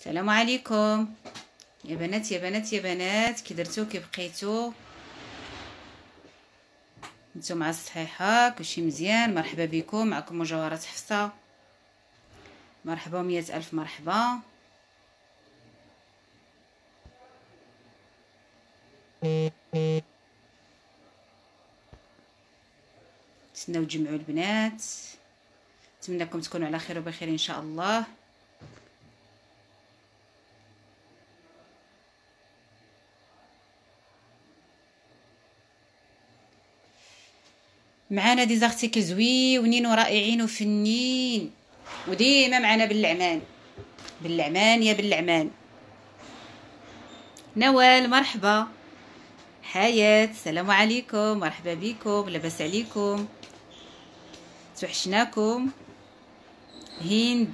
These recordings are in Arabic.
السلام عليكم يا بنات يا بنات يا بنات كي درتو كي بقيتو نتوما صحيحه الصحيحه كلشي مزيان مرحبا بكم معكم مجوهرات حفصه مرحبا مية الف مرحبا نتسناو تجمعوا البنات نتمنى تكونوا على خير وبخير ان شاء الله معانا دي زارتيكل زويونين ورائعين وفنين وديما معانا باللعمان باللعمان يا باللعمان نوال مرحبا حياة السلام عليكم مرحبا بكم لاباس عليكم توحشناكم هند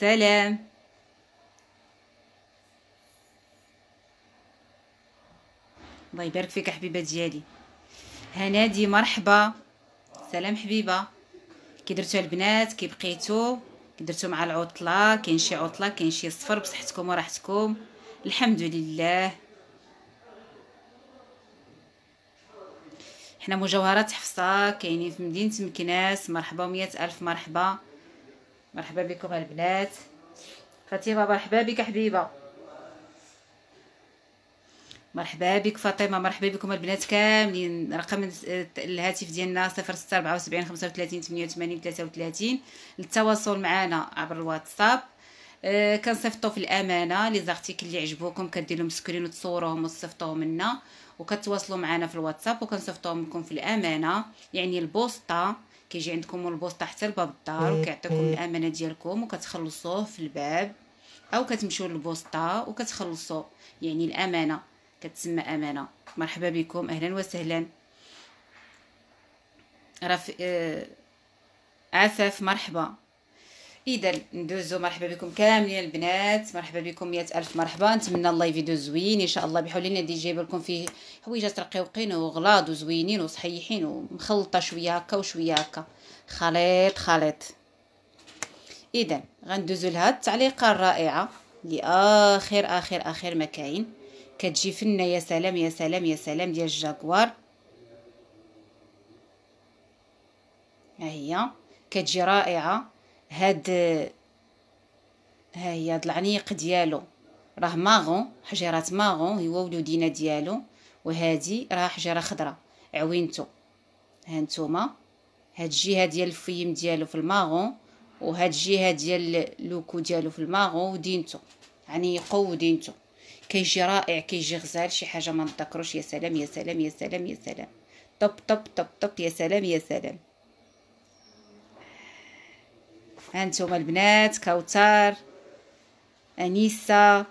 سلام الله يبارك فيك حبيبه ديالي هنادي مرحبا سلام حبيبه كي درتو البنات كي بقيتو كي درتو مع العطله كاين شي عطله كاين شي صفر بصحتكم وراحتكم الحمد لله حنا مجوهرات حفصه كاينين في مدينه مكناس مرحبا ومية الف مرحبا مرحبا بكم البنات فاطمه مرحبا بك حبيبه مرحبا بك فاطمه مرحبا بكم البنات كاملين رقم الهاتف ديالنا 0674 للتواصل معنا عبر الواتساب آه، كنصيفطوا في الامانه لي زارتيكل اللي عجبوكم كدير لهم سكرين وتصوروهم وتصيفطوهم لنا وكتواصلوا معنا في الواتساب وكنصيفطوهم لكم في الامانه يعني البوسطه كيجي عندكم البوسطه حتى لباب الدار وكيعطيكم الامانه ديالكم وكتخلصوه في الباب او كتمشيو للبوسطه وكتخلصوا يعني الامانه كتسمى امانه مرحبا بكم اهلا وسهلا رف... آه... عفاف مرحبا اذا ندوزو مرحبا بكم كاملين البنات مرحبا بكم مية الف مرحبا نتمنى الله فيديو زوين ان شاء الله بحول الله جايب لكم فيه حويجات رقيقين وغلاض وزوينين وصحيحين ومخلطه شويه هكا وشويه هكا خليط خليط اذا غندوزو لهاد التعليقه الرائعه لاخر اخر اخر ما كاين كتجي فنة يا سلام يا سلام يا سلام ديال الجاكوار ها هي كتجي رائعة هاد ها هي هاد العنيق ديالو راه ماغون حجيرة ماغون هو ولودينا ديالو وهادي راه حجرة خضرا عوينتو هانتوما هاد الجهة ديال الفيم ديالو في الماغون وهاد الجهة ديال لوكو ديالو في الماغون ودينتو عنيقو ودينتو كيجي رائع كيجي غزال شي حاجه ما نتذكروش يا سلام يا سلام يا سلام يا سلام طب طب طب طب يا سلام يا سلام هانتوما البنات كوثر انيسه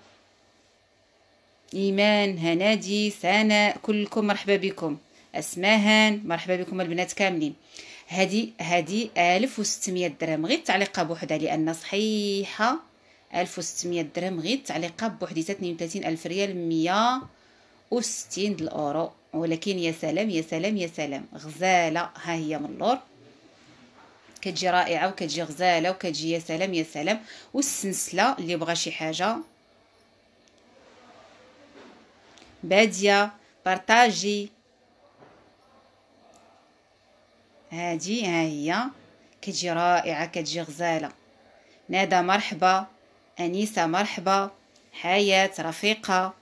ايمان هنادي سناء كلكم مرحبا بكم اسماهان مرحبا بكم البنات كاملين هادي هادي 1600 درهم غير التعليقه بوحدها لان صحيحه 1600 درهم غير التعليقه تنين وتلاتين الف ريال 160 الاورو ولكن يا سلام يا سلام يا سلام غزاله ها هي من اللور كتجي رائعه وكتجي غزاله وكتجي يا سلام يا سلام والسنسله اللي بغى شي حاجه باديه بارطاجي هادي ها هي كتجي رائعه كتجي غزاله نادى مرحبا أنيسة مرحبا حياة رفيقة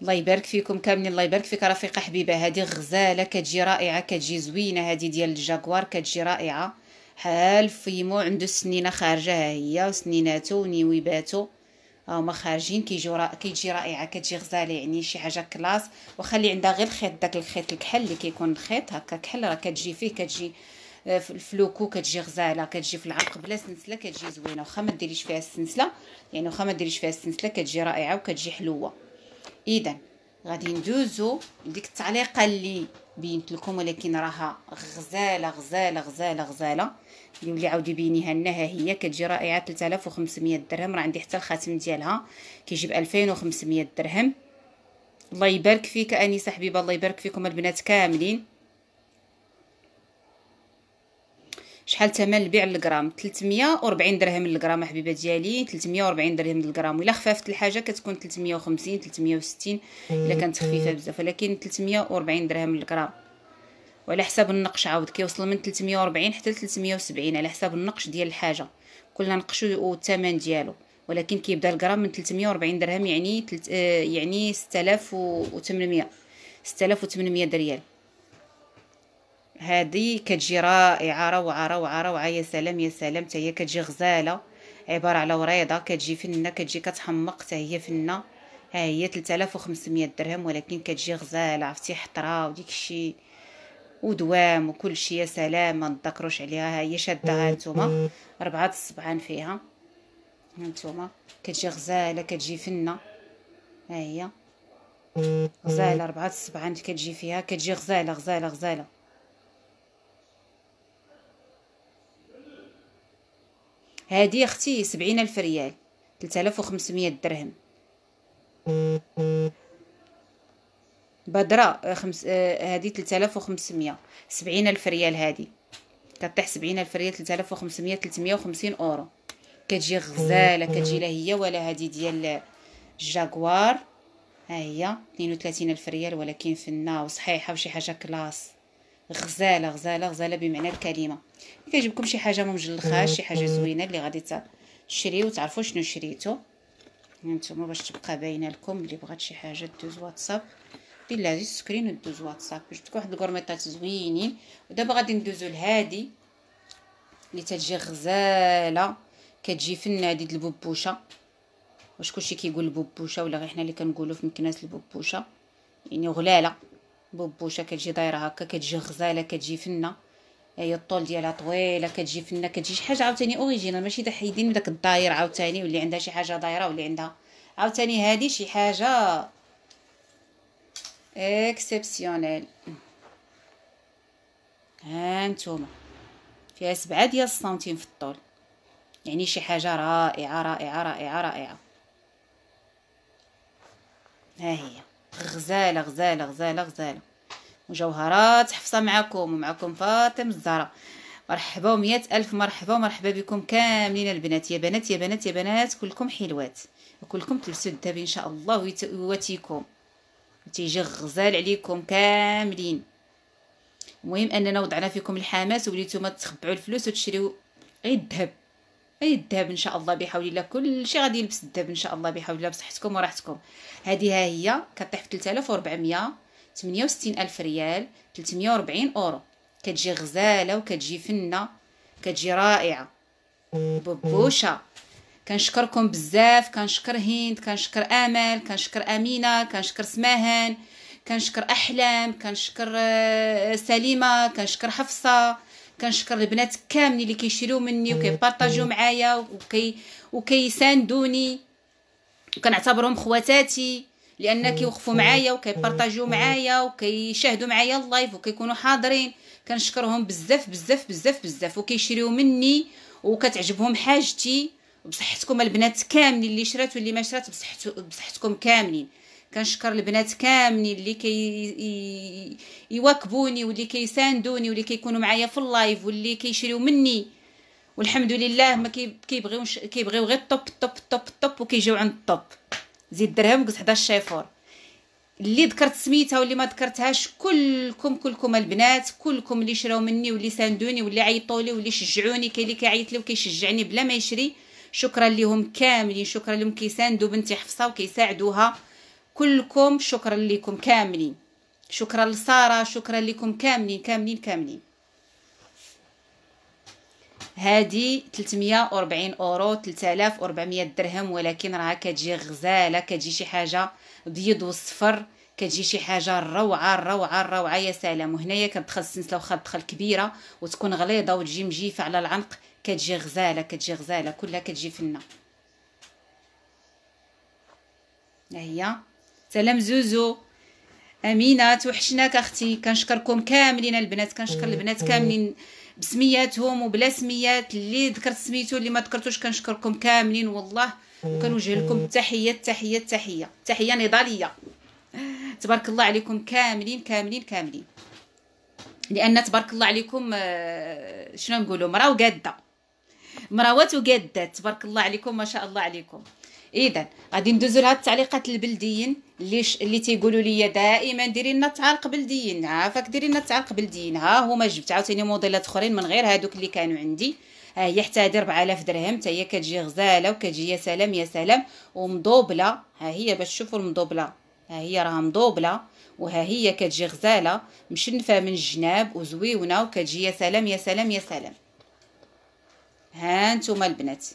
الله يبارك فيكم كاملين الله يبارك فيك رفيقه حبيبه هذه غزاله كتجي رائعه كتجي زوينه هذه ديال الجاكوار كتجي رائعه حال فيمو عنده سنينة خارجه ها هي وسنيناتو ونيويباتو آه، هما خارجين كيجيو كيجي رائعه كتجي غزاله يعني شي حاجه كلاس وخلي عندها غير الخيط داك الخيط الكحل اللي كيكون الخيط هكا كحل راه كتجي فيه كتجي آه، في الفلوكو كتجي غزاله كتجي في العرق بلا سنسله كتجي زوينه واخا ما ديريش فيها السنسله يعني واخا ما ديريش فيها السنسله كتجي رائعه وكتجي حلوه اذا غادي ندوزو لديك التعليقه اللي بينت لكم ولكن راها غزاله غزاله غزاله غزاله اللي عاود يبينيها لنا ها هي كتجي رائعه 3500 درهم راه عندي حتى الخاتم ديالها كيجيب 2500 درهم الله يبارك فيك انسه حبيبه الله يبارك فيكم البنات كاملين شحال ثمن البيع للغرام 340 درهم للغرام حبيبه ديالي 340 درهم للغرام الا خففت الحاجه كتكون 350 360 الا كانت خفيفه بزاف ولكن 340 درهم للغرام وعلى حساب النقش عاود كيوصل من 340 حتى 370 على حساب النقش ديال الحاجه كلنا نقشو الثمن ديالو ولكن كيبدا الغرام من 340 درهم يعني تلت... آه، يعني 6800 6800 دريال هذه كتجي رائعه روعه روعه روعه يا سلام يا سلام حتى هي كتجي غزاله عباره على وريضه كتجي فنه كتجي كتحمق حتى هي فنه ها هي 3500 درهم ولكن كتجي غزاله عرفتي حطره وديك الشيء ودوام وكل شيء يا سلام ما نتذكروش عليها ها هي شاده نتوما اربعه الصبعان فيها هانتوما كتجي غزاله كتجي فنه ها هي غزاله ربعه الصبعان كتجي فيها كتجي غزاله غزاله غزاله هادي اختي سبعين الف ريال تلت الاف وخمسميه درهم بدرة آه، خمس آه، هادي تلت الاف وخمسميه سبعين الف ريال هادي كطيح سبعين الف ريال تلت الاف وخمسميه تلتميه وخمسين اورو كتجي غزالة كتجي لا هي ولا هادي ديال جاكوار ها هي 32 الف ريال ولكن فنه وصحيحه وشي حاجه كلاس غزاله غزاله غزاله بمعنى الكلمه كيعجبكم شي حاجه ما مجلخاش شي حاجه زوينه اللي غادي تشريو وتعرفوا شنو شريتو هانتوما باش تبقى باينه لكم اللي بغات شي حاجه دوز واتساب بالله عزيز سكرين ودوز واتساب جبت واحد الكورميطات زوينين ودابا غادي ندوزو لهادي اللي تتجي غزاله كتجي فنه هذه البوبوشه الببوشه واش كلشي كيقول البوبوشه ولا غير حنا اللي كنقولوا في مكناس الببوشه يعني غلاله بوبوشه كتجي دايره هكا كتجي غزاله كتجي فنه هي الطول ديالها طويله كتجي فنه كتجي شي حاجه عاوتاني اوريجينال ماشي دا حيدين من داك الداير عاوتاني واللي عندها شي حاجه دايره واللي عندها عاوتاني هادي شي حاجه اكسبسيونيل ها نتوما فيها سبعة ديال السنتيم في الطول يعني شي حاجه رائعه رائعه رائعه رائعه ها هي غزاله غزاله غزاله غزاله مجوهرات حفصه معكم ومعكم فاطمه الزهراء مرحبا ومية ألف مرحبا ومرحبا بكم كاملين البنات يا بنات يا بنات يا بنات كلكم حلوات وكلكم تلبسوا الذهب إن شاء الله ويواتيكم تيجي غزال عليكم كاملين المهم أننا وضعنا فيكم الحماس وليتوما تخبعوا الفلوس وتشريو غير الذهب اي الذهب ان شاء الله بحول الله كلشي غادي يلبس الذهب ان شاء الله بحول الله بصحتكم وراحتكم هذه ها هي كطيح ب 3400 68 الف ريال 340 اورو كتجي غزاله وكتجي فنه كتجي رائعه ببوشه كنشكركم بزاف كنشكر هند كنشكر امل كنشكر امينه كنشكر سماهان كنشكر احلام كنشكر آه، سليمه كنشكر حفصه كنشكر البنات كاملين اللي كيشريو مني وكيبارطاجيو معايا وكي وكيساندوني وكنعتبرهم خواتاتي لان كيوقفوا معايا وكيبارطاجيو معايا وكيشاهدوا معايا اللايف وكيكونوا حاضرين كنشكرهم بزاف بزاف بزاف بزاف وكيشريو مني وكتعجبهم حاجتي بصحتكم البنات كاملين اللي شرات واللي ما شرات بصحتكم كاملين كنشكر البنات كاملين اللي كي يواكبوني واللي كيساندوني واللي كيكونوا معايا في اللايف واللي كيشريو مني والحمد لله ما كيبغيو كيبغيو غير الطوب الطوب الطوب الطوب وكيجيو عند الطوب زيد درهم قلت حدا الشيفور اللي ذكرت سميتها واللي ما ذكرتهاش كلكم كلكم البنات كلكم اللي شراو مني واللي ساندوني واللي عيطوا لي واللي شجعوني كاين اللي كيعيط لي وكيشجعني بلا ما يشري شكرا لهم كاملين شكرا لهم كيساندوا بنتي حفصه وكيساعدوها كلكم شكرا لكم كاملين شكرا لسارة شكرا لكم كاملين كاملين كاملين هادي 340 اورو 3400 درهم ولكن راه كتجي غزاله كتجي شي حاجه بيض وصفر كتجي شي حاجه روعه روعه روعه يا سلام وهنايا كتدخل السنسلة واخا تدخل كبيره وتكون غليظه وتجي مجيفه على العنق كتجي غزاله كتجي غزاله كلها كتجي فنه ها هي سلام زوزو امينه توحشناك اختي كنشكركم كاملين البنات كنشكر البنات كاملين بسمياتهم وبلا سميات اللي ذكرت سميتو اللي ما ذكرتوش كنشكركم كاملين والله وكنوجه لكم التحيه التحيه التحيه تحيه نضاليه تبارك الله عليكم كاملين كاملين كاملين لان تبارك الله عليكم آه، شنو نقولوا مرا وقاده مراوات وقادات تبارك الله عليكم ما شاء الله عليكم اذا غادي ندوزو لهاد التعليقات البلديين اللي ش... اللي تيقولوا لي دائما ديري لنا قبل بلديين عافاك ديري لنا قبل بلديين ها هما جبت عاوتاني موديلات اخرين من غير هادوك اللي كانوا عندي ها هي حتى هادي 4000 درهم حتى هي كتجي غزاله وكتجي يا سلام يا سلام ومضوبله ها هي باش تشوفوا المضوبله ها هي راها مضوبله وها هي كتجي غزاله مشنفه من الجناب وزويونه وكتجي يا سلام يا سلام يا سلام ها انتم البنات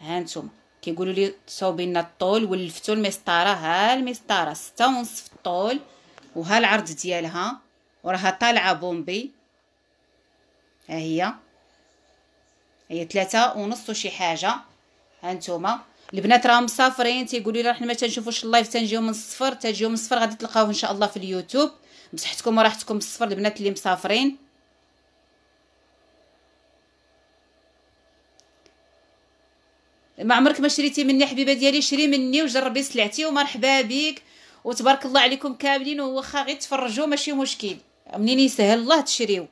ها انتم كيقولوا لي صوبي لنا الطول ولفتوا المسطره ها المسطره ستة ونص في الطول وها العرض ديالها وراها طالعه بومبي ها هي هي ثلاثة ونص وشي حاجه هانتوما البنات راهم مسافرين تيقولوا لي حنا ما تنشوفوش اللايف تنجيو من الصفر تنجيو من الصفر غادي تلقاوه ان شاء الله في اليوتيوب بصحتكم وراحتكم الصفر البنات اللي مسافرين ما عمرك ما شريتي مني حبيبه ديالي شري مني وجربي سلعتي ومرحبا بك وتبارك الله عليكم كاملين واخا غير تفرجوا ماشي مشكل منين يسهل الله تشريو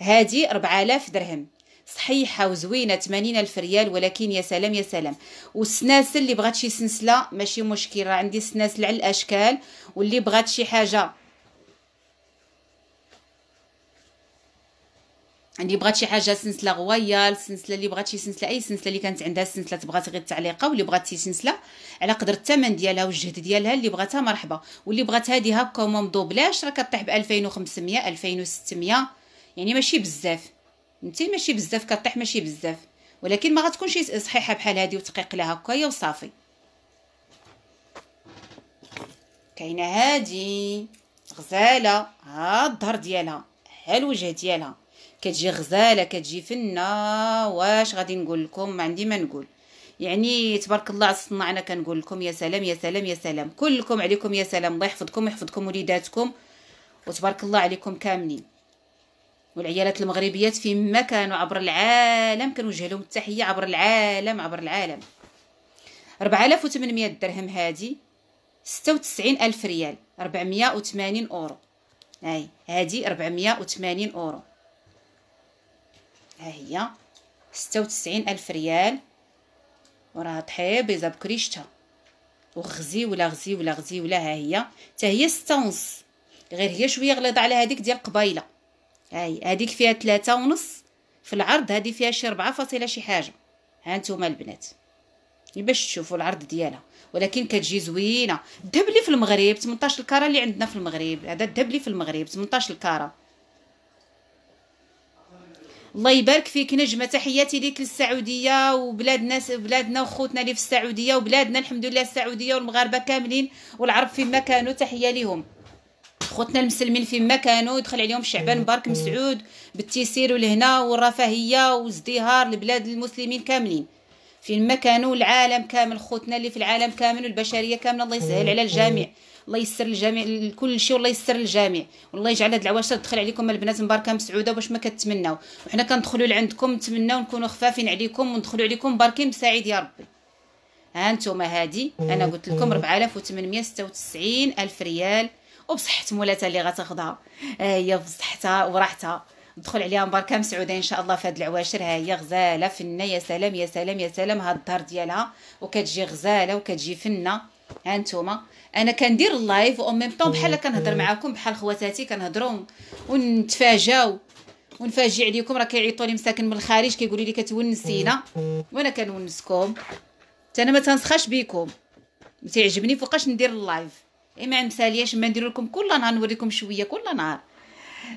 هادي 4000 درهم صحيحه وزوينه 80 الف ريال ولكن يا سلام يا سلام والسناسل اللي بغات شي سنسله ماشي مشكل راه عندي السناسل على الاشكال واللي بغات شي حاجه اللي بغات شي حاجه سلسله غوايه السلسله اللي بغات شي سلسله اي سلسله اللي كانت عندها السلسله تبغات غير التعليقه واللي بغات شي سلسله على قدر الثمن ديالها والجهد ديالها اللي بغاتها مرحبا واللي بغات هذه هكا وما مدوبلاش راه كطيح ب 2500 2600 يعني ماشي بزاف فهمتي ماشي بزاف كطيح ماشي بزاف ولكن ما غتكونش صحيحه بحال هذه وتقيق لها هي وصافي كاينه هادي غزاله ها الظهر ديالها ها الوجه ديالها كتجي غزاله كتجي فنه واش غادي نقول لكم ما عندي ما نقول يعني تبارك الله على الصناعه انا كنقول لكم يا سلام يا سلام يا سلام كلكم عليكم يا سلام الله يحفظكم ويحفظكم وليداتكم وتبارك الله عليكم كاملين والعيالات المغربيات فيما كانوا عبر العالم كنوجه لهم التحيه عبر العالم عبر العالم 4800 درهم هادي 96 الف ريال 480 اورو هاي هادي 480 اورو هي ستة وتسعين ألف ريال وراها طحي بيضة بكريشتها وغزي ولا غزي ولا غزي ولا ها هي تا هي ستة ونص غير هي شويه غليظه على هاديك ديال قبايله هاي هاديك فيها ثلاثة ونص في العرض هادي فيها شي ربعة فاصلة شي حاجه هانتوما البنات باش تشوفوا العرض ديالها ولكن كتجي زوينه الذهب لي في المغرب 18 الكاره اللي عندنا في المغرب هذا الذهب لي في المغرب 18 الكاره الله يبارك فيك نجمه تحياتي ليك للسعوديه وبلادنا بلادنا وخوتنا اللي في السعوديه وبلادنا الحمد لله السعوديه والمغاربه كاملين والعرب فيما كانوا تحيه ليهم خوتنا المسلمين فيما كانوا يدخل عليهم شعبان مبارك مسعود بالتيسير والهنا والرفاهيه وازدهار لبلاد المسلمين كاملين في ما كانوا العالم كامل خوتنا اللي في العالم كامل والبشريه كامله الله يسهل على الجميع الله يسر الجميع كل شيء والله يسر الجميع والله يجعل هاد العواشر تدخل عليكم البنات مباركه مسعوده باش ما كتمناو وحنا كندخلوا لعندكم نتمناو نكونوا خفافين عليكم وندخلوا عليكم باركين مساعد يا ربي ها انتم هادي انا قلت لكم 4896 الف ريال وبصحه مولاتها اللي غتاخذها ها آه، هي بصحتها وراحتها ندخل عليها مباركه مسعوده ان شاء الله في هاد العواشر ها هي غزاله فنه يا سلام يا سلام يا سلام هاد الظهر ديالها وكتجي غزاله وكتجي فنه ها نتوما انا كندير اللايف او ميم طون بحال كنهضر معاكم بحال خواتاتي كنهضروا ونتفاجاو ونفاجئ عليكم راه كيعيطوا لي مساكن من الخارج كيقولوا لي كتونسينا وانا كنونسكم حتى انا ما تنسخاش بكم تيعجبني فوقاش ندير اللايف اي ما مسالياش ما ندير لكم كل نهار نوريكم شويه كل نهار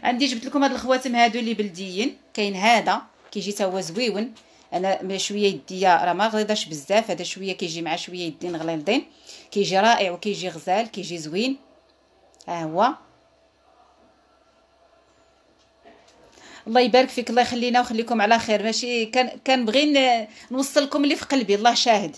عندي جبت لكم هاد الخواتم هادو اللي بلديين كاين هذا كيجي تا هو زويون انا شويه يديا راه ما غليضاش بزاف هذا شويه كيجي مع شويه يدين غليظين كيجي رائع وكيجي غزال كيجي زوين ها هو الله يبارك فيك الله يخلينا ويخليكم على خير ماشي كان كنبغي نوصلكم اللي في قلبي الله شاهد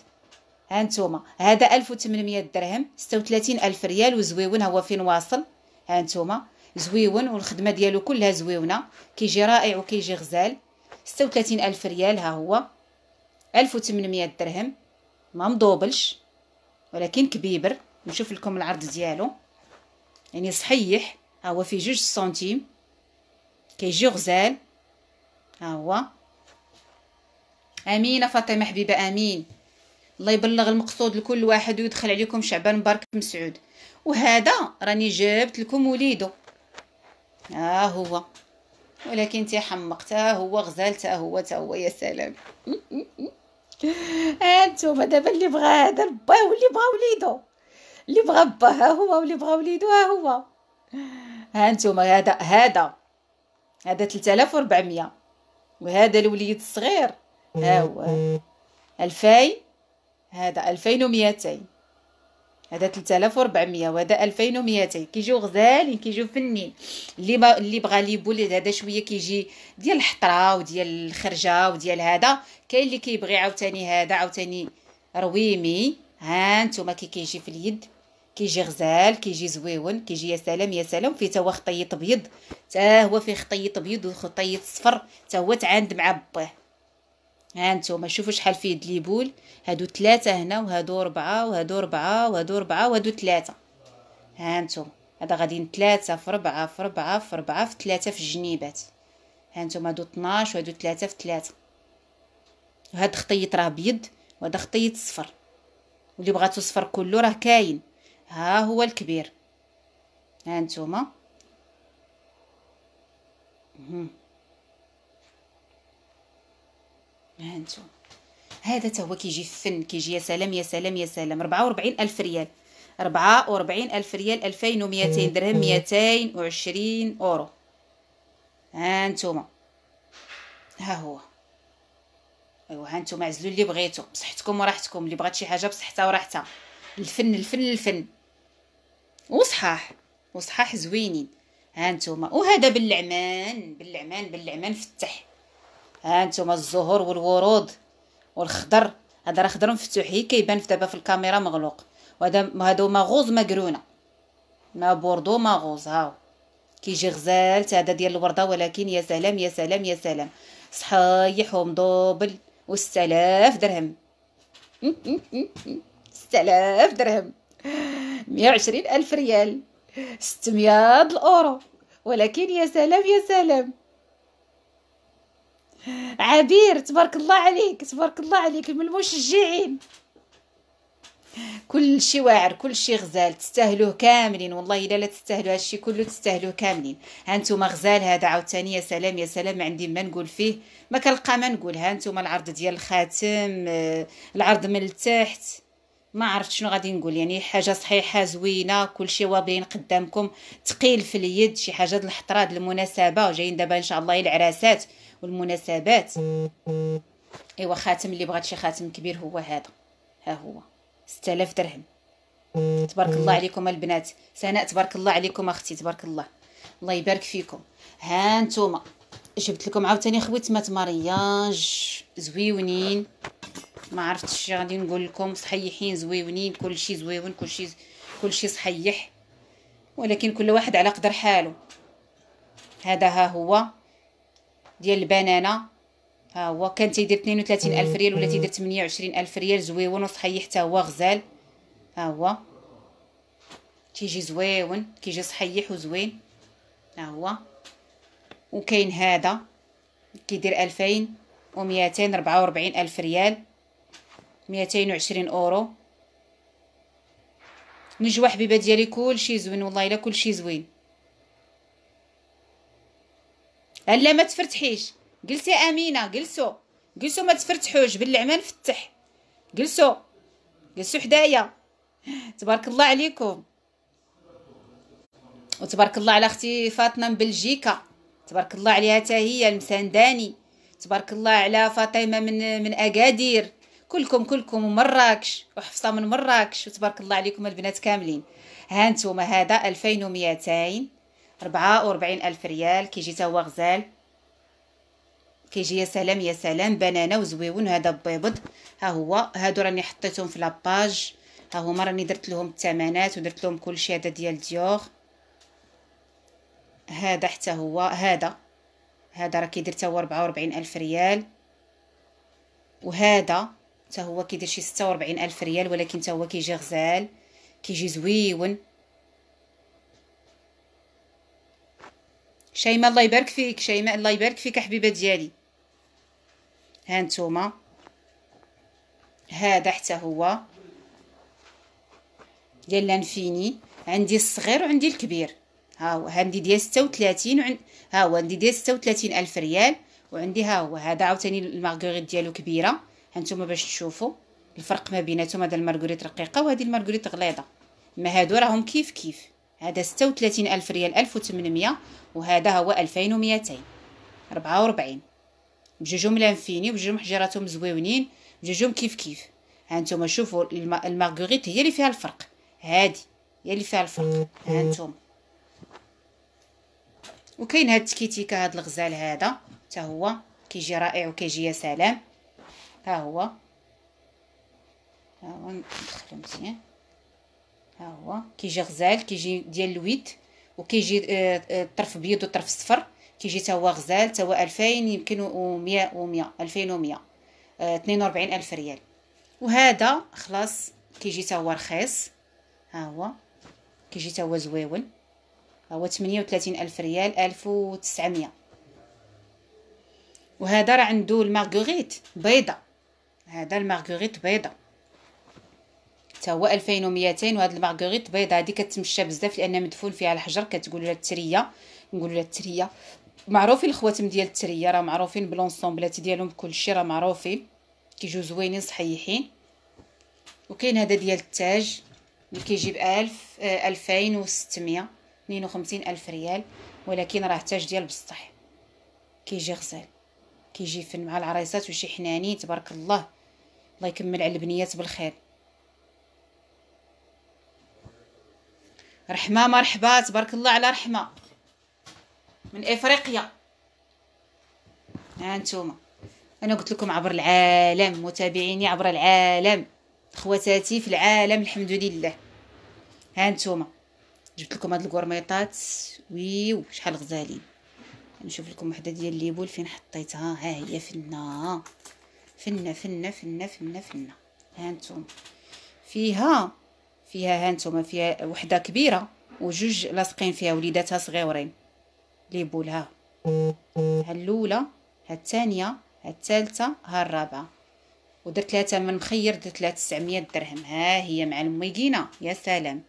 ها نتوما هذا 1800 درهم 36000 الف ريال وزويون هو فين واصل ها نتوما زويون والخدمه ديالو كلها زويونه كيجي رائع وكيجي غزال ستة وتلاتين ألف ريال ها هو ألف وتمنمية درهم ما مضوبلش ولكن كبيبر نشوف لكم العرض ديالو يعني صحيح ها هو في جوج سنتيم كيجي غزال ها هو امينه فاطمه حبيبه امين الله يبلغ المقصود لكل واحد ويدخل عليكم شعبان مبارك مسعود وهذا راني جابت لكم وليدو ها آه هو ولكن انت حمقتها هو غزالتها هو تا هو يا سلام هانتوما دابا اللي بغا هذا باه واللي بغا وليدو اللي بغا با ها هو واللي بغا وليدو ها هو ها هانتوما هذا هذا هذا 3400 وهذا الوليد الصغير ها هو 2000 هذا 2200 هذا 3400 وهذا 2200 كيجيو غزالين كيجيو فنين اللي ما اللي بغى ليبول هذا شويه كيجي ديال الحطره وديال الخرجه وديال هذا كاين اللي كيبغي عاوتاني هذا عاوتاني رويمي ها نتوما كي كيجي في اليد كيجي غزال كيجي زويون كيجي يا سلام يا سلام فيه تا خطيط ابيض تا هو فيه خطيط ابيض وخطيط صفر تا هو تعاند مع باه ها نتوما شوفوا شحال فيه دليبول هادو ثلاثة هنا وهادو ربعة وهادو ربعة وهادو ربعة وهادو ثلاثة ها نتوما هذا غاديين ثلاثة في ربعة في ربعة في ربعة في ثلاثة في الجنيبات ها نتوما هادو 12 وهادو ثلاثة في ثلاثة وهاد الخطيط راه بيض وهذا خطيط صفر واللي بغاتو صفر كله راه كاين ها هو الكبير ها نتوما ها انتم هذا تا هو كيجي فن كيجي يا سلام يا سلام يا سلام 44 الف ريال 44 الف ريال 2200 درهم 220 اورو ها انتم ها هو ايوا ها انتم عزلوا اللي بغيتو بصحتكم وراحتكم اللي بغات شي حاجه بصحتها وراحتها الفن الفن الفن وصحاح وصحاح زوينين ها انتم وهذا باللعمان باللعمان باللعمان فتح ها نتوما الزهور والورود والخضر هذا راه خضر مفتوح هي كيبان دابا في الكاميرا مغلوق وهذا هادو ماغوز مقرونه ما بوردو ماغوز غوز هاو كيجي غزال تاع هذا ديال الورده ولكن يا سلام يا سلام يا سلام صحيح ومضوبل والسلاف درهم سلاف درهم مية وعشرين ألف ريال ستمية الأورو ولكن يا سلام يا سلام عبير تبارك الله عليك تبارك الله عليك من المشجعين كل شي واعر كل شي غزال تستاهلوه كاملين والله الا لا تستاهلوا هادشي كله تستاهلوه كاملين هانتوما غزال هذا عاوتاني يا سلام يا سلام عندي ما نقول فيه ما كنلقى ما نقول هانتوما العرض ديال الخاتم آه، العرض من التحت ما عرفت شنو غادي نقول يعني حاجه صحيحه زوينه كلشي واضحين قدامكم ثقيل في اليد شي حاجه د الحطره د المناسبه وجايين دابا ان شاء الله العراسات والمناسبات ايوا خاتم اللي بغات شي خاتم كبير هو هذا ها هو 6000 درهم تبارك الله عليكم البنات سناء تبارك الله عليكم اختي تبارك الله الله يبارك فيكم ها نتوما جبت لكم عاوتاني خويتمات مارياج زويونين ما عرفتش غادي نقول لكم صحيحين زويونين كلشي زويون كلشي كلشي صحيح ولكن كل واحد على قدر حاله هذا ها هو ديال البنانه ها هو كان تيدير وتلاتين الف ريال ولا تيدير وعشرين الف ريال زويون وصحيح حتى هو غزال ها هو تيجي زويون كيجي صحيح وزوين ها هو وكاين هذا كيدير وربعين الف ريال 220 اورو نجوا حبيبه ديالي كلشي زوين والله الا كلشي زوين هلا ما تفرتحيش جلسي امينه جلسوا جلسوا ما تفرتحوش باللعمه نفتح جلسوا جلسوا حدايا تبارك الله عليكم وتبارك الله على اختي فاطمه من بلجيكا تبارك الله عليها حتى هي المسانداني تبارك الله على فاطمه من من اكادير كلكم كلكم ومراكش وحفصه من مراكش وتبارك الله عليكم البنات كاملين ها انتم هذا 2200 44 ألف ريال كيجي تا هو غزال كيجي يا سلام يا سلام بنانه وزويون هذا بيبض ها هو هادو راني حطيتهم في لاباج ها هما راني درت لهم الثمنات ودرت لهم كلشي هذا ديال ديوغ هذا حتى هو هذا هذا راه كيدير تا هو 44 الف ريال وهذا تا هو كيدير شي 46 الف ريال ولكن تا هو كيجي غزال كيجي زويون شيماء الله يبارك فيك شيماء الله يبارك فيك حبيبه ديالي ها نتوما هذا حتى هو ديال لانفيني عندي الصغير وعندي الكبير ها هو عندي ديال 36 وعند ها هو عندي ديال 36 الف ريال وعندي ها هو هذا عاوتاني المارغريت ديالو كبيره هانتوما باش تشوفوا الفرق ما بيناتهم هذا المارغريت رقيقه وهذه المارغريت غليظه ما هادو راهم كيف كيف هذا 36 ألف ريال 1800 وهذا هو 2200 44 بجوجهم لانفيني بجوجهم حجراتهم زويونين بجوجهم كيف كيف هانتوما شوفوا المارغوريت هي اللي فيها الفرق هادي هي اللي فيها الفرق هانتوما وكاين هاد التكيتيكا هاد الغزال هذا حتى هو كيجي رائع وكيجي يا سلام ها هو ها هو ندخلو مزيان ها هو كيجي غزال كيجي ديال الويت وكيجي الطرف آه، آه، بيض والطرف صفر كيجي تا هو غزال تا هو 2000 يمكن و100 و100 2100 42 ريال وهذا خلاص كيجي تا هو رخيص ها هو كيجي تا هو زويون ها هو 38000 ريال 1900 وهذا راه عنده المارغريت بيضه هذا المارغريت بيضه حتى هو 2200 وهاد المارغريت بيضه هادي كتمشى بزاف لان مدفون فيها الحجر كتقول لها التريه نقول لها التريه معروفين الخواتم ديال التريه راه معروفين بلونسومبلات ديالهم بكلشي راه معروفين كيجيو زوينين صحيحين وكاين هذا ديال التاج اللي كيجي 1000 2600 52 الف ريال ولكن راه تاج ديال بسطح كيجي غزال كيجي فن مع العريسات وشي حنانين تبارك الله الله يكمل على البنيات بالخير رحمة مرحبا تبارك الله على رحمة من افريقيا ها انتوما انا قلت لكم عبر العالم متابعيني عبر العالم خواتاتي في العالم الحمد لله ها انتوما جبت لكم هاد الكورميطات ويو شحال غزالين نشوف لكم وحده ديال ليبول فين حطيتها ها هي فنه فنه فنه فنه فنه فنه ها انتوما فيها فيها هانتوما فيها وحده كبيره وجوج لاصقين فيها وليداتها صغيورين لي بولها ها الاولى ها الثانيه ها الثالثه ها الرابعه ودرت لها ثمن مخير درت لها 900 درهم ها هي مع الميكينه يا سلام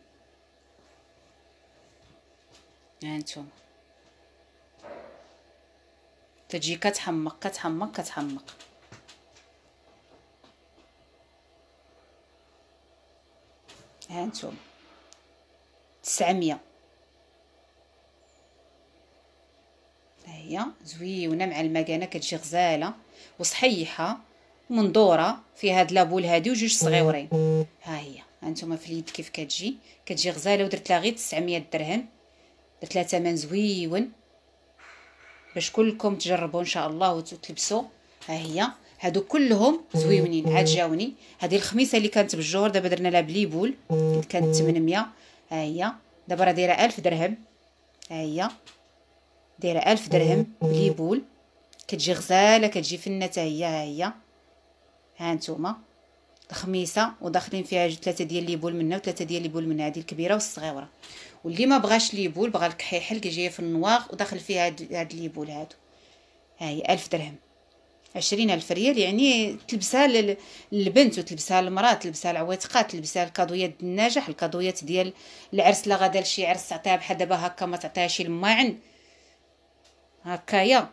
ها انتم تجي كتحمق كتحمق كتحمق هانتوم تسعمية هي زويونه مع المكانه كتجي غزاله وصحيحه ومندوره في هاد لابول هادي وجوج صغيورين ها هي هانتوما في اليد كيف كتجي كتجي غزاله ودرت لها غير 900 درهم درت لها ثمن زويون باش كلكم تجربوا ان شاء الله وتلبسوا ها هي هادو كلهم زويونين عاد جاوني هذه الخميسه اللي كانت بالجور دابا درنا لها بليبول كانت 800 ها هي دابا راه دايره 1000 درهم ها هي دايره 1000 درهم بليبول كتجي غزاله كتجي فنه حتى هي ها هي ها نتوما الخميسه وداخلين فيها جوج ثلاثه ديال ليبول من منها وثلاثه ديال ليبول من هذه الكبيره والصغيره واللي ما بغاش لي بغى الكحيحل كيجي في النواغ وداخل فيها هاد ليبول هادو ها هي 1000 درهم عشرين ألف ريال يعني تلبسها للبنت وتلبسها للمرأة تلبسها العواتقات تلبسها الكادويات الناجح الكادويات ديال العرس لا غدا لشي عرس تعطيها بحال دابا هكا ما تعطيها شي الماعن هكايا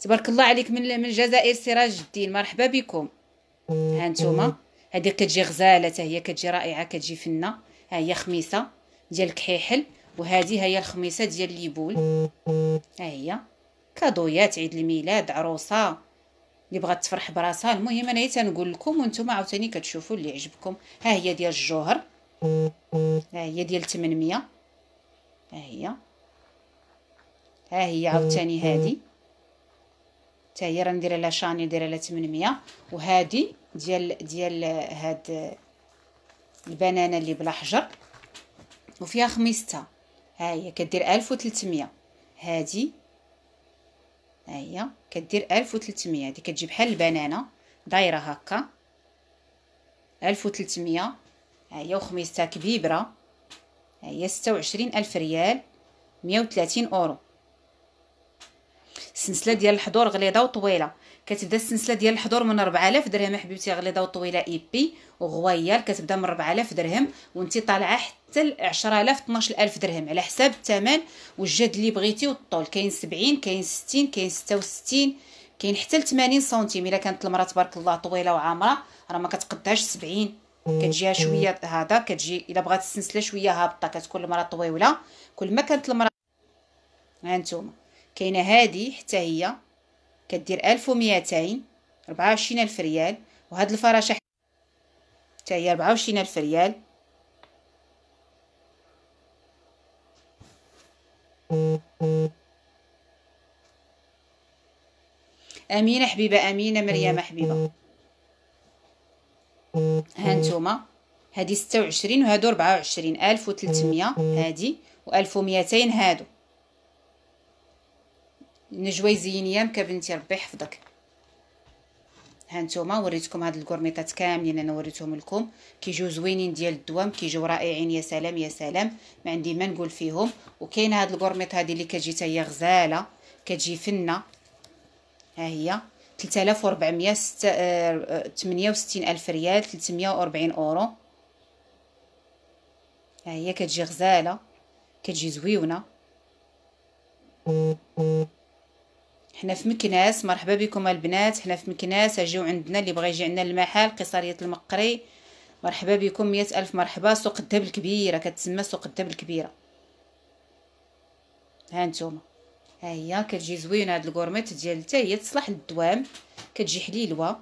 تبارك الله عليك من من الجزائر سراج الدين مرحبا بكم ها نتوما هذه كتجي غزاله تاهي هي كتجي رائعه كتجي فنه ها هي خميسه ديال كحيحل وهذه هي الخميسه ديال ليبول ها هي كادويات عيد الميلاد عروسه اللي بغات تفرح براسها المهم انا انايا نقول لكم وانتم عاوتاني كتشوفوا اللي عجبكم ها هي ديال الجوهر ها هي ديال 800 ها هي ها هي عاوتاني هادي حتى هي ندير لها شاني دايره لها 800 وهذه ديال ديال هاد البنانه اللي بلا حجر وفيها خميستها ها هي كدير 1300 هادي ها هي كدير 1300 هادي كتجي بحال البنانه دايره هكا 1300 ها هي وخميستها كبيبره ها هي 26000 ريال 130 اورو السلسله ديال الحضور غليظه وطويله كتبدا السلسله ديال الحضور من 4000 درهم حبيبتي غليظه وطويله اي بي وغويال كتبدا من 4000 درهم وانت طالعه حتى ل 10000 12000 درهم على حساب الثمن والجد اللي بغيتي والطول كاين 70 كاين 60 كاين 66 كاين حتى ل 80 سنتيم الا كانت المراه تبارك الله طويله وعامره راه ما كتقدهاش 70 كتجيها شويه هذا كتجي الا بغات السلسله شويه هابطه كتكون المراه طويله كل ما كانت المراه ها كاينه هذه حتى هي كدير 1200 24000 ريال وهاد الفراشه حتى هي 24000 ريال امينه حبيبه امينه مريم حبيبه هانتوما هادي 26 وهادو 24300 هادي و1200 هادو نجويزين يزين يامك بنتي ربي يحفظك هانتوما وريتكم هاد الكورميطات كاملين انا وريتهم لكم كيجيو زوينين ديال الدوام كيجيو رائعين يا سلام يا سلام ما عندي ما نقول فيهم وكاين هاد الكورميط هادي اللي كتجي حتى هي غزاله كتجي فنه ها هي 3400 68 آه، آه، الف ريال 340 اورو ها هي كتجي غزاله كتجي زويونه حنا في مكناس مرحبا بكم البنات حنا في مكناس اجيو عندنا اللي بغى يجي عندنا المحل قصريه المقري مرحبا بكم مئة الف مرحبا سوق الدب الكبيره كتسمى سوق الدب الكبيره ها نتوما ها هي كتجي زوينه هاد الكورميت ديال حتى هي تصلح للدوام كتجي حليلوه ها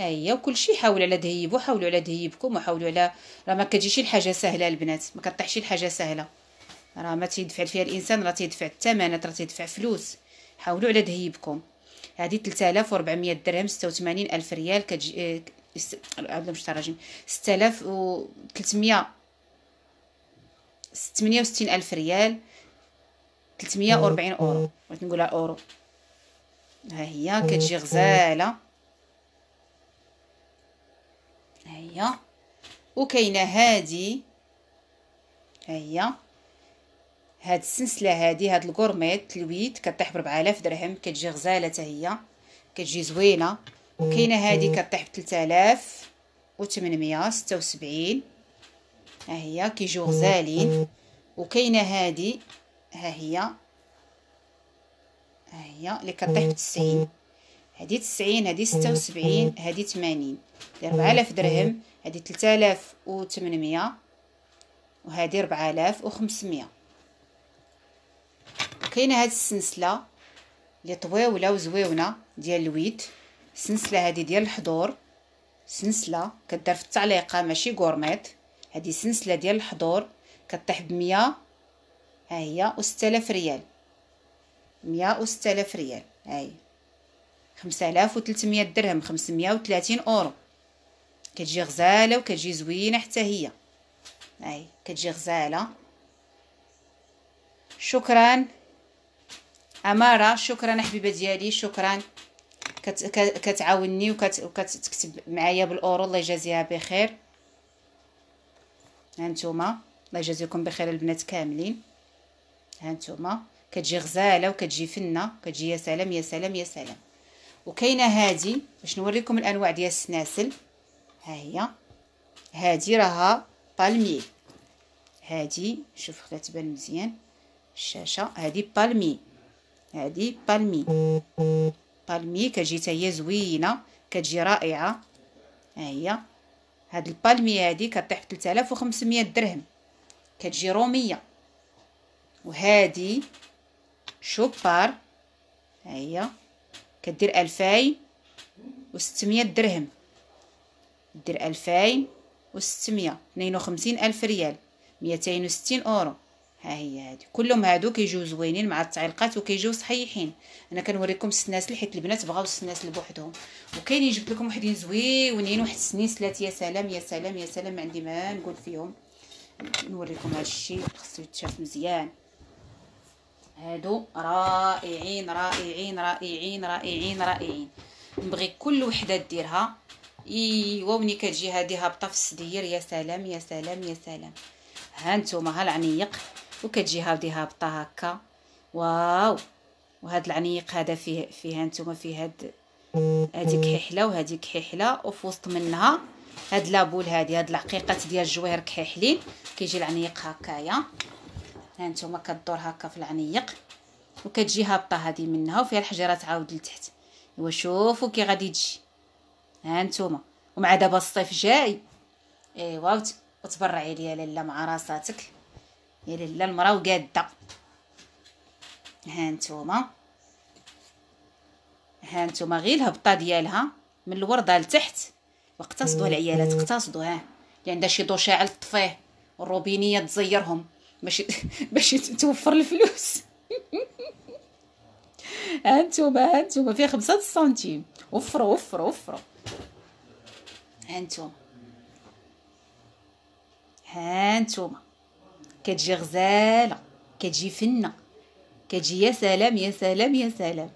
هي وكلشي حاولوا على دهيبو حاولوا على دهيبكم وحاولوا على راه ما كتجيش الحاجه سهله البنات ما كطيحش الحاجه سهله راه ما تيدفع فيها الانسان راه تيدفع الثمنات راه تيدفع فلوس حاولوا على ذهيبكم هذه 3400 درهم 86 الف ريال كتجي عاد مش تراجم 6300 68 الف ريال 340 اورو بغيت نقولها اورو ها هي كتجي غزاله ها هي وكاينه هذه ها هي هاد السنسلة هادي هاد الكورميت الويت كطيح ب 4000 درهم كتجي غزاله حتى هي كتجي زوينه وكاينه هادي كطيح ب 3876 ها هي كيجيو غزالين وكاينه هادي ها هي ها هي اللي كطيح ب 90 هادي 90 هادي 76 هادي 80 دي 4000 درهم هادي 3800 وهادي 4500 لقينا هاد السنسله اللي طويوله وزويونه ديال الويد السنسله هادي ديال الحضور سنسله كدار في التعليقه ماشي غورميت هادي سنسله ديال الحضور كطيح ب 100 ها هي و 6000 ريال 100 و 6000 ريال ها هي 5300 درهم 530 اورو كتجي غزاله وكتجي زوينه حتى هي هاي كتجي غزاله شكرا أمارة شكرا حبيبة ديالي شكرا كت كتعاوني وكتكتب معايا بالأورو الله يجازيها بخير هانتوما الله يجازيكم بخير البنات كاملين هانتوما كتجي غزاله وكتجي فنه كتجي يا سلام يا سلام يا سلام وكاينه هادي باش نوريكم الانواع ديال السناسل ها هي هادي راها بالمي هادي شوف خلات تبان مزيان الشاشه هادي بالمي هذه بالمي بالمي كتجي حتى هي زوينه كتجي رائعه ها هي هاد البالمي هادي كطيح ب 3500 درهم كتجي روميه وهادي شوبار ها هي كدير 2600 درهم دير 2600 52000 ريال 260 اورو ها هي هادي كلهم هادو كيجيو زوينين مع التعليقات وكيجيو صحيحين انا كنوريكم السناسل حيت البنات بغاو السناسل بوحدهم وكاين جبت لكم وحدين زوينين واحد السنيسلات يا سلام يا سلام يا سلام ما عندي ما نقول فيهم نوريكم هادشي خصو يتشاف مزيان هادو رائعين رائعين رائعين رائعين رائعين نبغي كل وحده ديرها ايوا ملي كتجي هادي هابطه في السدير يا سلام يا سلام يا سلام ها نتوما ها العنيق وكتجي هاودي هابطه هكا واو وهاد العنيق هذا فيه فيها نتوما فيه هاد هاديك ححله وهاديك ححله وفي وسط منها هاد لابول هادي هاد العقيقات ديال الجوهر كحيحلين كيجي العنيق هكايا ها نتوما كدور هكا في العنيق وكتجي هابطه هادي منها وفيها الحجرات عاود لتحت ايوا شوفوا كي غادي تجي ها نتوما ومع دابا الصيف جاي ايوا وتبرعي ليا لاله مع راساتك يا لاله المراه وقاده ها نتوما ها نتوما غير الهبطه ديالها من الورده لتحت واقتصدوا العيالات اقتصدوا ها اللي عندها شي ضو شاعل طفيه والروبينيه تزيرهم باش باش توفر الفلوس ها نتوما ها نتوما فيها خمسة سنتيم وفروا وفروا وفروا ها نتوما ها نتوما كتجي غزاله كتجي فنه كتجي يا سلام يا سلام يا سلام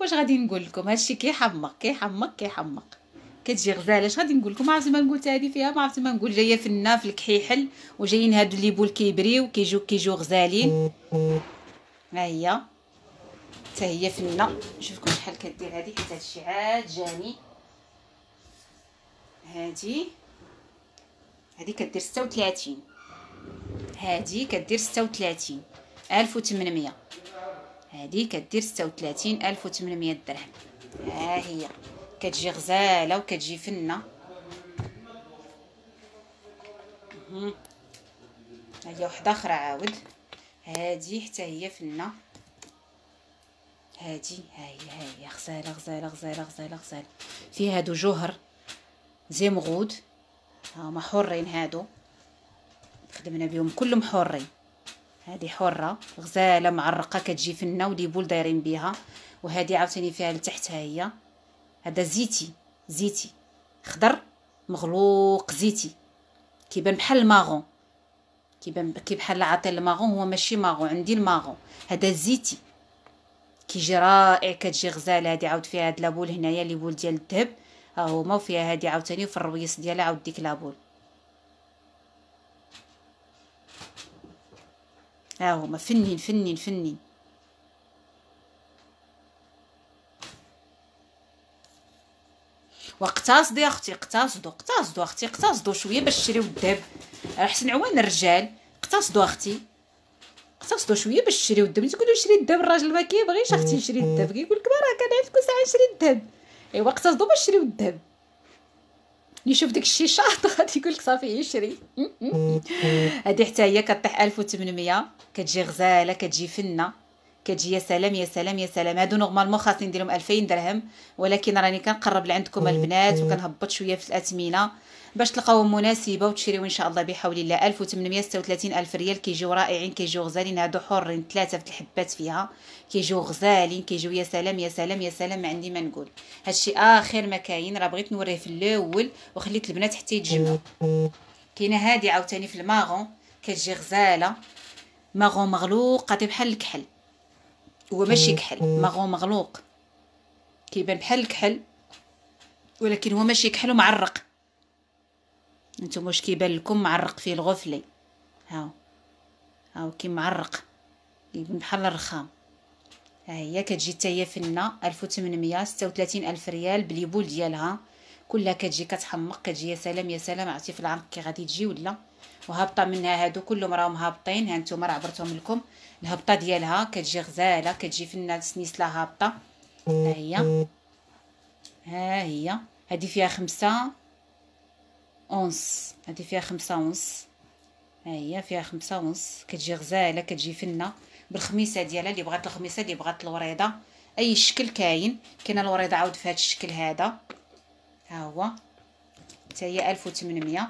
واش غادي نقول لكم هادشي كيحمق كيحمق كيحمق كتجي غزاله اش غادي نقول لكم ما عرفت ما نقول هذه فيها ما عرفت ما نقول جايه فنه في الكحيحل وجايين هاد اللي بول كيبريو كيجو كيجو غزالين ها هي حتى هي فنه نشوفكم شحال كدير هذه حتى هادشي عاد جاني هادي هادي كدير 36 هادي كدير ستة وتلاتين ألف وتمنمية هادي كدير ستة وتلاتين ألف وتمنمية درهم ها هي كتجي غزالة وكتجي فنة ها هي وحدة أخرى عاود هادي حتى هي فنة هادي ها هي ها هي غزالة غزالة غزالة غزالة غزالة فيها هادو جوهر زيمغود هما حرين هادو خدمنا بهم كلهم حرين هذه حره غزاله معرقه كتجي فنه بول دايرين بها وهذه عاوتاني فيها لتحت هي هذا زيتي زيتي خضر مغلوق زيتي كيبان بحال الماغون كيبان كي بحال عاطل الماغون هو ماشي ماغون عندي الماغون هذا زيتي كيجي رائع كتجي غزاله هذه عاود فيها هاد لابول هنايا لي بول ديال الذهب ها هما وفيها هذه عاوتاني في الرويس ديالها عاود ديك لابول ها هما فنين فنين فنين واقتصدي يا اختي اقتصدوا اقتصدوا اختي اقتصدوا شويه باش تشريو الذهب احسن عوان الرجال اقتصدوا اختي اقتصدوا شويه باش تشريو الذهب تقولوا شري الذهب الراجل ما كيبغيش اختي نشري الذهب كيقول لك راه كان عندك ساعه نشري الذهب ايوا اقتصدوا باش تشريو الذهب اللي يشوف داك الشيء شاط غادي يقول لك صافي يشري هذه حتى هي كطيح 1800 كتجي غزاله كتجي فنه كتجي يا سلام يا سلام يا سلام هادو نورمالمون خاصني نديرهم 2000 درهم ولكن راني كنقرب لعندكم البنات وكنهبط شويه في الاثمنه باش تلقاوهم مناسبه وتشريو ان شاء الله بحول الله 1836 الف ريال كيجيو رائعين كيجيو غزالين هادو حرين ثلاثه في الحبات فيها كيجيو غزالين كيجيو يا سلام يا سلام يا سلام ما عندي ما نقول هادشي اخر ما كاين راه بغيت نوريه في الاول وخليت البنات حتى يتجمعوا كاينه هادي عاوتاني في الماغون كتجي غزاله ماغون مغلوقه بحال الكحل هو ماشي كحل مغو مغلوق كيبان بحال الكحل ولكن هو ماشي كحل ومعرق نتوما واش كيبان لكم معرق فيه الغفلي هاو هاو كي معرق يبان بحال الرخام ها هي كتجي حتى هي فنه 1836 الف ريال باليبول ديالها كلها كتجي كتحمق كتجي يا سلام يا سلام عرفتي في العرق كي غادي تجي ولا وهابطه منها هادو كلهم راهم هابطين ها نتوما راه عبرتهم لكم الهبطه ديالها كتجي غزاله كتجي فنه السنيسله هابطه ها هي ها هي هذه فيها خمسة اونس هذه فيها خمسة اونس ها هي فيها خمسة اونس كتجي غزاله كتجي فنه بالخميسه ديالها اللي بغات الخميسه اللي بغات الوريضه اي شكل كاين كاينه الوريضه عاود في هذا الشكل هذا ها هو حتى هي 1800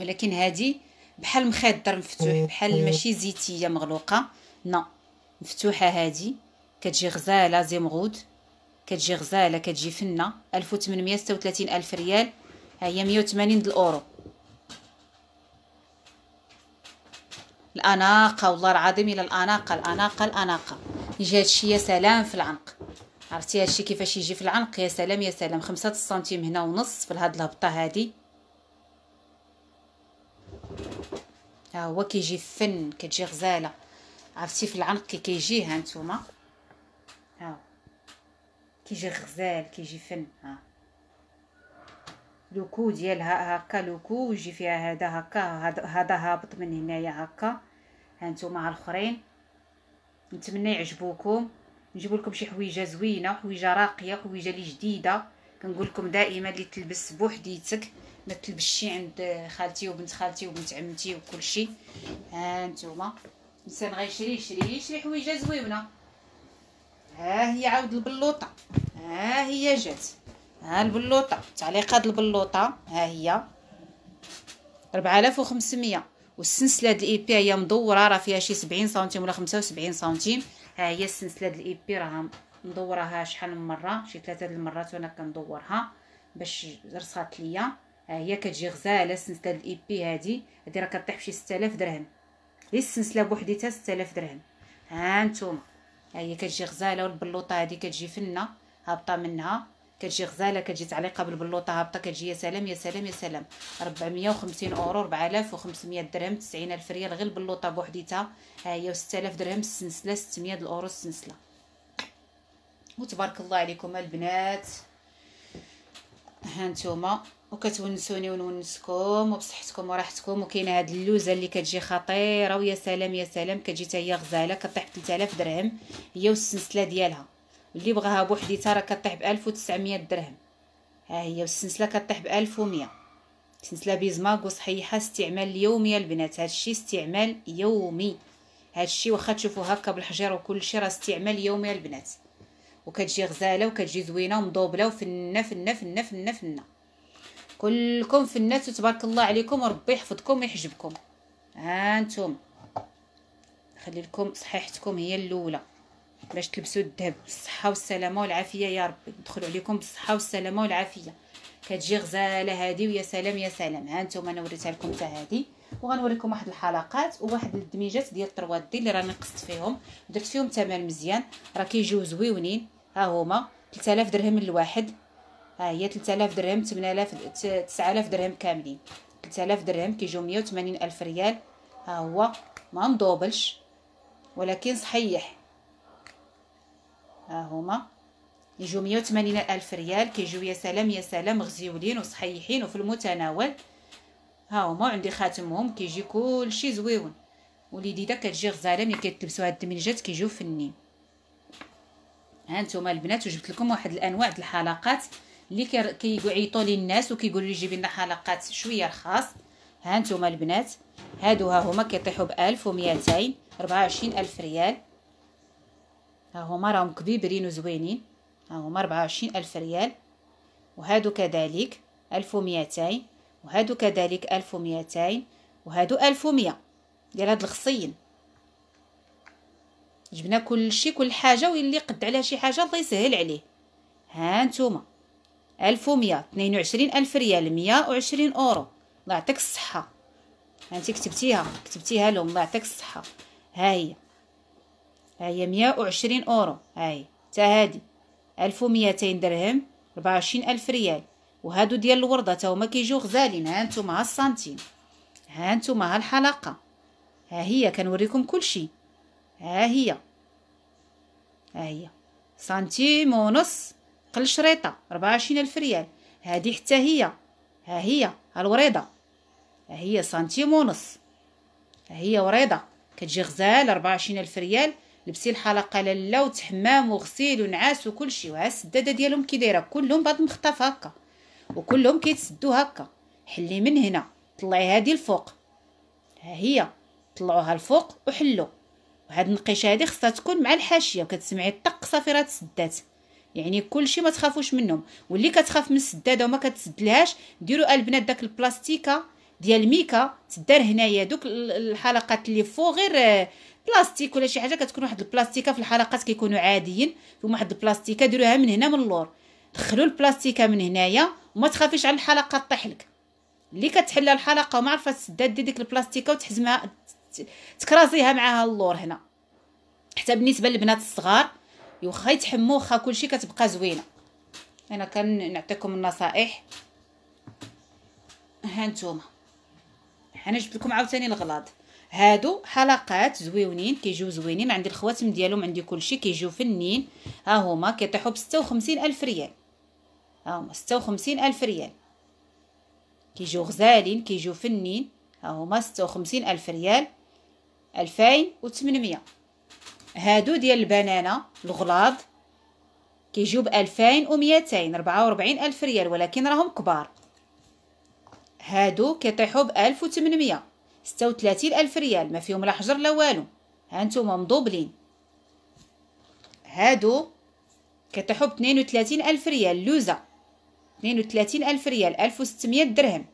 ولكن هذه بحال مخدر مفتوح بحال ماشي زيتيه مغلوقه نو مفتوحه هادي كتجي غزاله زمغود كتجي غزاله كتجي فنه 1836 الف ريال ها هي 180 الاورو الاناقه والله العظيم الى الاناقه الاناقه الاناقه يجي هادشي يا سلام في العنق عرفتي هادشي كيفاش يجي في العنق يا سلام يا سلام خمسة سنتيم هنا ونص في هاد الهبطه هادي ها هو كيجي فن كتجي غزاله عرفتي في العنق كي ها نتوما ها كيجي غزال كيجي فن ها لوكو ديالها هكا لوكو يجي فيها هذا هكا هذا هابط من هنايا هكا هانتوما ها الاخرين نتمنى يعجبوكم نجيب لكم شي حويجه زوينه حويجه راقيه حويجه لي جديده كنقول لكم دائما اللي تلبس بوحديتك ما تلبشي عند خالتي وبنت خالتي وبنت عمتي وكلشي ها نتوما الانسان غيشري يشري يشري حويجه زويونه ها هي عاود البلوطه ها هي جات ها البلوطه تعليق هاد البلوطه ها هي 4500 والسلسله هاد الايبي هي مدوره راه فيها شي 70 سنتيم ولا 75 سنتيم ها هي السلسله هاد الايبي راه مدورها شحال من مره شي ثلاثه د المرات وانا كندورها باش رصات ليا هي كتجي غزاله السلسله الاي بي هادي هادي راه كطيح بشي 6000 درهم غير السنسله بوحديتها 6000 درهم ها نتوما ها هي كتجي غزاله والبلوطه هادي كتجي فنه هابطه منها كتجي غزاله كتجي تعليقه بالبلوطه هابطه كتجي يا سلام يا سلام يا سلام 450 اورو 4500 درهم 90000 ريال غير البلوطه بوحديتها ها هي و 6000 درهم السنسله 600 الاورو السنسله وتبارك الله عليكم البنات ها نتوما وكتونسوني ونونسكم وبصحتكم وراحتكم وكاين هاد اللوزه اللي كتجي خطيره ويا سلام يا سلام كتجي حتى هي غزاله كطيح ب 3000 درهم هي والسلسله ديالها اللي بغاها بوحديتها راه كطيح ب 1900 درهم ها هي والسلسله كطيح ب 1100 سلسله بيزماك وصحيحه استعمال يومي البنات هادشي استعمال يومي هادشي واخا تشوفوا هكا بالحجر وكلشي راه استعمال يومي البنات وكتجي غزاله وكتجي زوينه ومضوبله وفنه فنه فنه فنه, فنة. كلكم في الناس وتبارك الله عليكم وربي يحفظكم ويحجبكم ها انتم خلي لكم صحيحتكم هي الاولى باش تلبسوا الذهب بالصحه والسلامه والعافيه يا ربي ندخلوا عليكم بالصحه والسلامه والعافيه كتجي غزاله هذه ويا سلام يا سلام ها انتم انا وريتها لكم حتى هذه وغنوريكم واحد الحلقات وواحد الدميجات ديال الطروات دي اللي راني قصت فيهم درت فيهم ثمن مزيان راه كيجيو زويونين ها هما 3000 درهم الواحد ها هي 3000 درهم 8000 9000 درهم كاملين 3000 درهم كيجيو 180 الف ريال ها هو ما مضوبلش ولكن صحيح ها هما يجيو 180 الف ريال كيجيو يا سلام يا سلام غزيولين وصحيحين وفي المتناول ها هما عندي خاتمهم كيجي كلشي زويون وليدي والجديده كتجي غزاله ملي كتلبسوا هاد الدمنجات كيجيو فنين ها نتوما البنات وجبت لكم واحد الانواع د الحلقات اللي كيعيطوا لي الناس وكيقولوا لي جيبي لنا حلقات شويه رخاص ها نتوما البنات هادو ها هما كيطيحوا ب 1200 24 الف ريال ها هما راهم كبيبرين وزوينين ها هما 24 الف ريال وهادو كذلك 1200 وهادو كذلك 1200 وهادو 1100 ديال هاد الخصين جبنا كل شيء كل حاجه واللي قد عليها شي حاجه الله يسهل عليه ها نتوما ألف ومية اثنين وعشرين ألف ريال مية وعشرين أورو الله يعطيك الصحة هانتي كتبتيها كتبتيها لهم الله يعطيك الصحة ها هي ها هي مية وعشرين أورو ها هي تا هادي ألف وميتين درهم ربعة وعشرين ألف ريال وهادو ديال الوردة تا هما كيجيو غزالين هانتوما ها السنتيم هانتوما ها الحلقة ها هي كنوريكم كلشي ها هي ها هي سنتيم ونص قل شريطه ربعة وعشرين ألف ريال هادي حتى هي ها هي ها الوريضه ها هي سنتيم ونص ها هي وريضه كتجي غزال ألف ريال لبسي الحلقه لالا وتحمام وغسيل ونعاس وكلشي وها السداده ديالهم كي دايره كلهم بعض المخطف هكا وكلهم كيتسدو هكا حلي من هنا طلعي هادي الفوق ها هي طلعوها الفوق وحلو وهاد النقيشه هادي خصها تكون مع الحاشيه وكتسمعي الطق صافي راه تسدات يعني كلشي ما تخافوش منهم واللي كتخاف من السداده وما كتسدلهاش ديروا البنات داك البلاستيكه ديال ميكا تدار هنايا دوك الحلقات اللي فوق غير بلاستيك ولا شي حاجه كتكون واحد البلاستيكه في الحلقات كيكونوا عاديين ثم واحد البلاستيكه ديروها من هنا من اللور دخلوا البلاستيكه من هنايا وما تخافيش على الحلقه طيح لك اللي كتحل الحلقه وما عرفات تسداد دي ديك البلاستيكه وتحزمها تكرازيها معاها اللور هنا حتى بالنسبه للبنات الصغار واخا يتحموا واخا كلشي كتبقى زوينه انا كنعطيكم النصائح ها نتوما انا جبت لكم عاوتاني الغلاض هادو حلقات زويونين كيجيو زوينين عندي الخواتم ديالهم عندي كلشي كيجيو فنين ها هما كيطيحوا ب 56 الف ريال ها هما 56 الف ريال كيجيو غزالين كيجيو فنين ها هما 56 الف ريال 2800 هادو ديال البنانه الغلاظ كيجيو ب 2200 44 الف ريال ولكن راهم كبار هادو كيطيحوا ب 1800 36 الف ريال ما فيهم لا حجر لا والو هانتوما مضوبلين هادو كيطيحوا ب 32 الف ريال لوزه 32 الف ريال 1600 درهم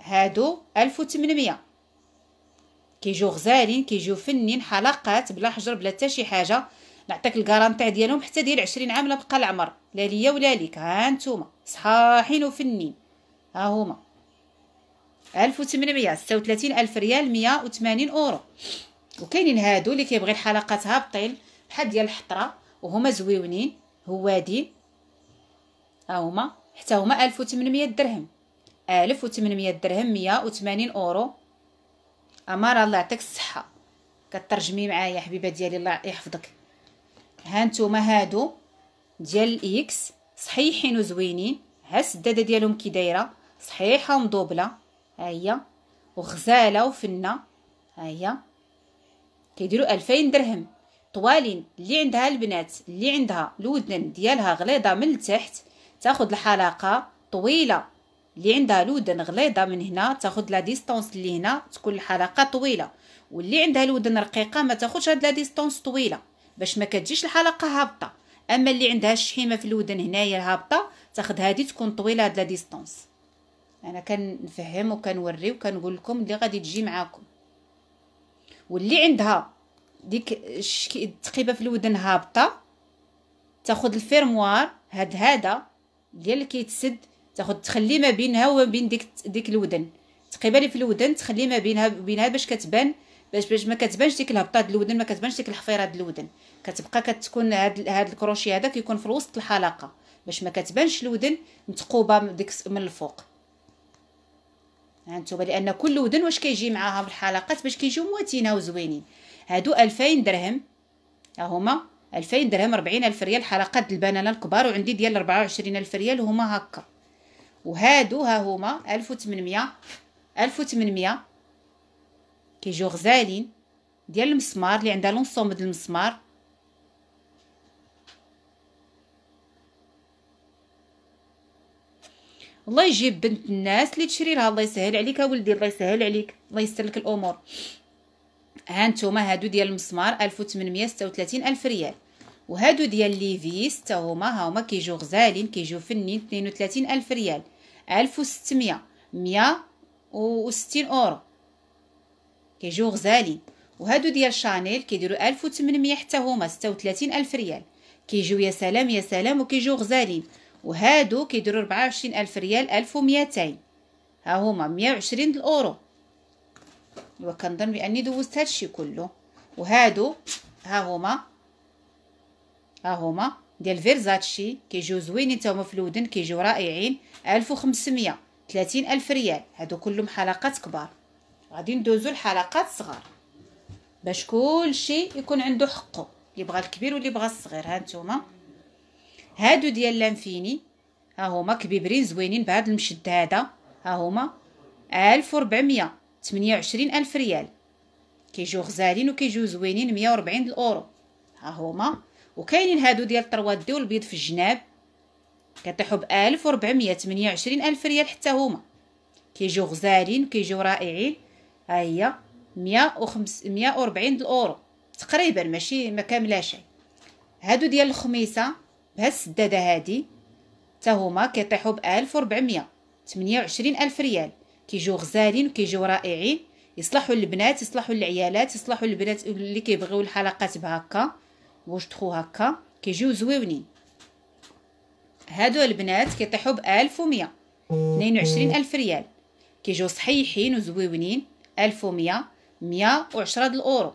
هادو 1800 كيجيو غزالين كيجيو فنين حلقات بلا حجر بلا حتى شي حاجه نعطيك الكارانتيع ديالهم حتى ديال 20 عام لا بقى العمر لا ليا ولا ليك ها نتوما صحاحين وفنين ها هما 1836 الف ريال 180 اورو وكاينين هادو اللي كيبغي الحلقات هابطين بحال ديال الحطره وهما زويونين هوادين ها هما حتى هما 1800 درهم 1800 درهم 180 اورو أمارة الله يعطيك الصحة كترجمي معايا حبيبة ديالي الله يحفظك هانتوما هادو ديال الإكس صحيحين وزوينين ها السدادة ديالهم كي دايرة صحيحة ومضوبلة ها هي وغزالة وفنة ها هي كيديروا ألفين درهم طوالين اللي عندها البنات اللي عندها الودن ديالها غليظة من التحت تاخد الحلقة طويلة اللي عندها لودن غليظه من هنا تاخذ لا ديستونس اللي هنا تكون الحلقه طويله واللي عندها لودن رقيقه ما تاخذش هاد لا ديستونس طويله باش ما كتجيش الحلقه هابطه اما اللي عندها الشحيمه في الودن هنايا هابطه تاخذ هادي تكون طويله هاد لا ديستونس انا كنفهم وكنوري وكنقول لكم اللي غادي تجي معاكم واللي عندها ديك التقيبه في الودن هابطه تاخذ الفيرموار هاد هذا ديال اللي كيتسد تاخذ تخلي ما بينها وما بين ديك ديك الودن تقريبا في الودن تخلي ما بينها بينها باش كتبان باش باش ما كتبانش ديك الهبطه ديال الودن ما كتبانش ديك الحفيره ديال الودن كتبقى كتكون هاد هاد الكروشي هذا كيكون في وسط الحلقه باش ما كتبانش الودن متقوبه من ديك من الفوق هانتوما لان كل ودن واش كيجي معاها في الحلقات باش كيجيو مواتينه وزوينين هادو 2000 درهم ها هما 2000 درهم 40000 ريال حلقات البنانه الكبار وعندي ديال 24000 ريال هما هكا وهادو ها هما 1800 1800 كيجيو غزالين ديال المسمار اللي عندها لونصوم ديال المسمار الله يجيب بنت الناس اللي تشري لها الله يسهل عليك اولدي الله يسهل عليك الله يسر لك الامور ها نتوما هادو ديال المسمار 1836 الف ريال وهادو ديال ليفيس حتى هما ها هما كيجيو غزالين كيجيو فنين 32 الف ريال ألف وستمية مية وستين اورو كيجيو غزالين وهادو ديال شانيل كيديرو ألف وتمنمية حتى هما ستة وتلاتين الف ريال كيجيو يا سلام يا سلام وكيجيو غزالين وهادو كيديرو ربعة وعشرين الف ريال ألف وميتين ها هما مية دالأورو الاورو وكنظن باني دوزت هادشي كله وهادو ها هما ها هما ديال فيرزاتشي كيجيو زوينين تا هما في الودن كيجيو رائعين 1500 ألف ريال هادو كلهم حلقات كبار غادي ندوزو لحلقات صغار باش كلشي يكون عنده حقه اللي بغى الكبير واللي بغى الصغير ها نتوما هادو ديال لانفيني ها هما كبيبرين زوينين بهاد المشد هذا ها هما تمنية وعشرين الف ريال كيجيو غزالين وكيجيو زوينين 140 الاورو ها هما وكاينين هادو ديال الطروات دي والبيض في الجناب كطيحوا ب 1428 الف ريال حتى هما كيجيو غزالين وكيجيو رائعين ها هي 140 الاورو تقريبا ماشي ما هادو ديال الخميسه بهاد السداده هادي حتى هما كيطيحوا ب 1428 الف ريال كيجيو غزالين وكيجيو رائعين يصلحوا للبنات يصلحوا للعيالات يصلحوا للبنات اللي كيبغيو الحلقات بهكا بوجدخو هكا كيجيو زويونين هادو البنات كيطيحوا ب 1100 22000 ريال كيجيو صحيحين وزويونين 1100 110 د الاورو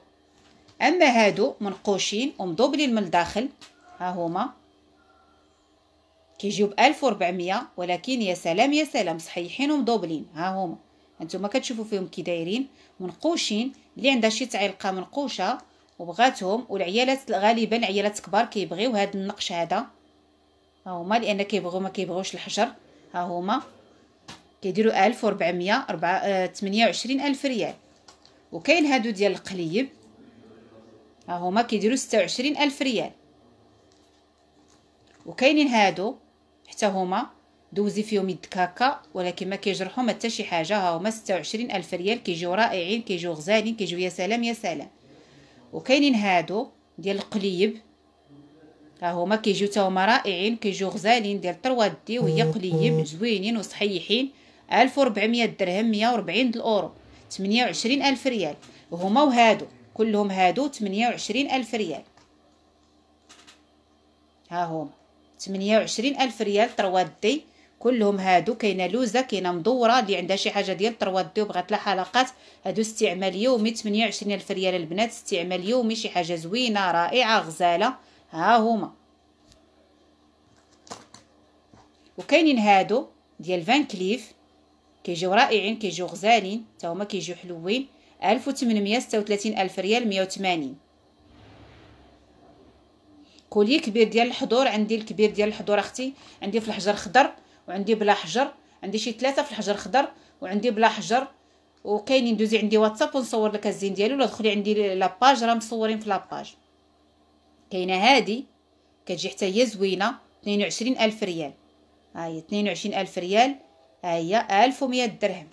اما هادو منقوشين ومضوبلين من الداخل ها هما كيجيو ب 1400 ولكن يا سلام يا سلام صحيحين ومضوبلين ها هما هانتوما كتشوفوا فيهم كي دايرين منقوشين اللي عندها شي تعلقه منقوشه وبغاتهم والعيالات غالبا عيالات كبار كيبغيو هاد النقش هذا ها هما لان كيبغيو ما كيبغوش الحجر ها هما كيديروا 1400 4 28000 ريال وكاين هادو ديال القليب ها هما كيديروا 26000 ريال وكاينين هادو حتى هما دوزي فيهم يدك هكا ولكن ما ما حتى شي حاجه ها هما 26000 ريال كيجيو رائعين كيجيو غزالين كيجيو يا سلام يا سلام وكاينين هادو ديال القليب ها هما كيجيو تا هما رائعين كيجيو غزالين ديال 3 دي وهي قليب زوينين وصحيحين 1400 درهم 140 الاورو 28 الف ريال وهما وهادو كلهم هادو 28 الف ريال ها هما 28 الف ريال 3 دي كلهم هادو كاينه لوزه كاينه مدوره اللي عندها شي حاجه ديال 3 دي وبغات لها حلقات هادو استعمال يومي 28 الف ريال البنات استعمال يومي شي حاجه زوينه رائعه غزاله ها هما وكاينين هادو ديال فان كليف كيجيو رائعين كيجيو غزالين حتى هما كيجيو حلوين 1836 الف ريال 180 كولي كبير ديال الحضور عندي الكبير ديال الحضور اختي عندي في الحجر خضر وعندي بلا حجر عندي شي ثلاثه في الحجر خضر وعندي بلا حجر وكاينين دوزي عندي واتساب ونصور لك الزين ديالو ولا دخلي عندي لاباج راه مصورين في لاباج كاينه هادي كتجي حتى هي زوينه 22 الف ريال ها هي 22 الف ريال ها هي 1100 درهم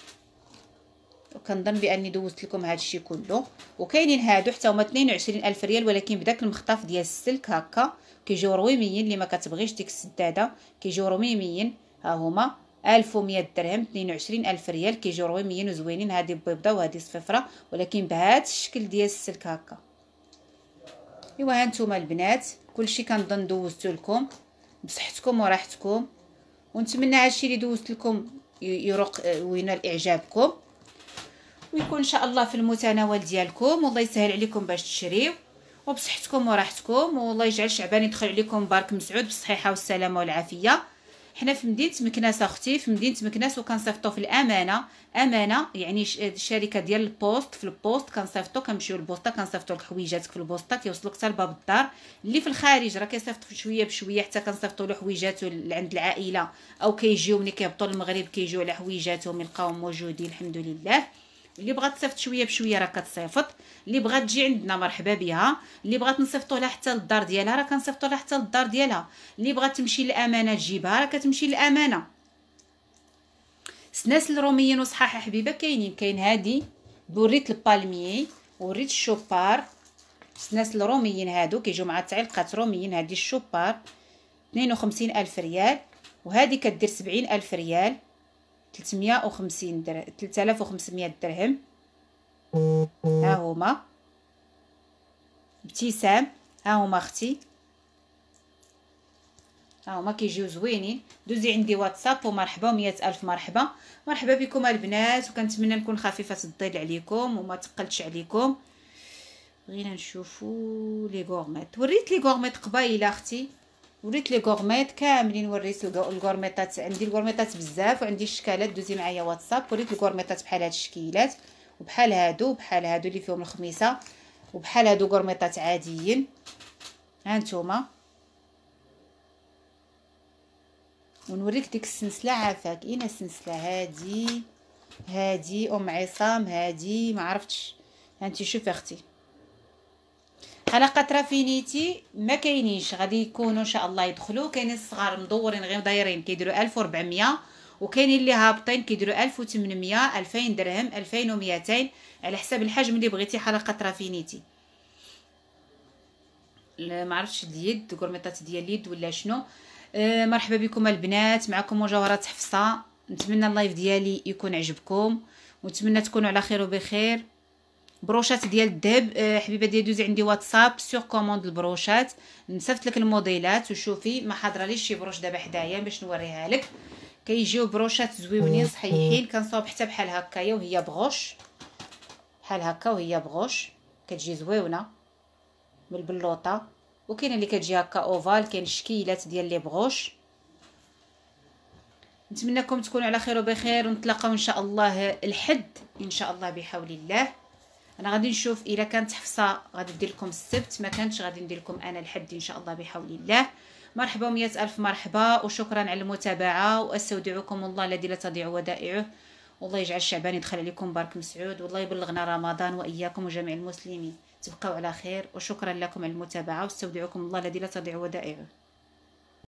وكنظن باني دوزت لكم هذا الشيء كله وكاينين هادو حتى هما 22 الف ريال ولكن بداك المخطف ديال السلك هكا كيجيو رويميين اللي ما كتبغيش ديك السداده كيجيو رويميين ها هما 1100 درهم 22 الف ريال كيجيو رويميين وزوينين هذه بيضه وهذه صفيفره ولكن بهذا الشكل ديال السلك هكا ايوا ها نتوما البنات كلشي كنظن دوزتو لكم بصحتكم وراحتكم ونتمنى هادشي اللي دوزت لكم يروق وينال اعجابكم ويكون ان شاء الله في المتناول ديالكم والله يسهل عليكم باش تشريو وبصحتكم وراحتكم والله يجعل شعبان يدخل عليكم بارك مسعود بالصحيحه والسلامه والعافيه حنا في مدينه مكناس اختي في مدينه مكناس وكنصيفطو في الامانه امانه يعني الشركه ديال البوست في البوست كنصيفطو كنمشيو للبوسطه كنصيفطو لك حويجاتك في البوسطه كيوصلوك حتى لباب الدار اللي في الخارج راه كيصيفط شويه بشويه حتى كنصيفطو له حويجاتو عند العائله او كيجيو ملي كيهبطوا للمغرب كيجيو على حويجاتهم يلقاوهم موجودين الحمد لله اللي بغات تصيفط شويه بشويه راه كتصيفط اللي بغات تجي عندنا مرحبا بها اللي بغات نصيفطو لها حتى للدار ديالها راه كنصيفطو لها حتى للدار ديالها اللي بغات تمشي للامانه تجيبها راه كتمشي للامانه سناس الروميين وصحاحه حبيبه كاينين كاين هادي بوريت البالميي وريت الشوبار سناس الروميين هادو كيجيو مع تعليقات روميين هادي الشوبار 52 الف ريال وهادي كدير 70 الف ريال 350 درهم 3500 درهم ها هما ابتسام ها هما اختي ها هما كيجيو زوينين دوزي عندي واتساب ومرحبا ومية الف مرحبا مرحبا بكم البنات وكنتمنى نكون خفيفه الظل عليكم وما تقلتش عليكم بغينا نشوفو لي غورميت وريت لي غورميت قبايله اختي وريت لي غورميت كاملين وريت الغورميطات عندي الغورميطات بزاف وعندي الشكالات دوزي معايا واتساب وريت الغورميطات بحال هاد الشكيلات وبحال هادو بحال هادو اللي فيهم الخميسه وبحال هادو غورميطات عاديين ها نتوما ونوريك ديك السنسله عافاك اين السنسله هادي هادي ام عصام هادي ما عرفتش انت شوفي اختي حلقه رافينيتي ما كاينينش غادي يكونوا ان شاء الله يدخلوا كاينين الصغار مدورين غير دايرين كيديروا 1400 وكاينين اللي هابطين كيديروا 1800 2000 درهم 2200 على حسب الحجم اللي بغيتي حلقه رافينيتي ما عرفتش اليد كورميطات ديال اليد ولا شنو أه، مرحبا بكم البنات معكم مجوهرات حفصه نتمنى اللايف ديالي يكون عجبكم ونتمنى تكونوا على خير وبخير بروشات ديال الذهب آه، حبيبه ديال دوزي عندي واتساب سيغ كوموند البروشات نسفت لك الموديلات وشوفي ما حاضره ليش شي بروش دابا حدايا باش نوريها لك كيجيو بروشات زويونين صحيحين كنصاوب حتى بحال هكايا وهي بغوش بحال هكا وهي بغوش كتجي زويونه من البلوطه وكاين اللي كتجي هكا اوفال كاين شكيلات ديال لي بغوش نتمنىكم تكونوا على خير وبخير ونتلاقاو ان شاء الله الحد ان شاء الله بحول الله انا غادي نشوف الا كانت حفصه غادي ندير لكم السبت ما كانتش غادي ندير لكم انا الحد ان شاء الله بحول الله مرحبا و الف مرحبا وشكرا على المتابعه واستودعكم الله الذي لا تضيع ودائعه والله يجعل شعبان يدخل عليكم بارك مسعود والله يبلغنا رمضان واياكم وجميع المسلمين تبقوا على خير وشكرا لكم على المتابعه واستودعكم الله الذي لا تضيع ودائعه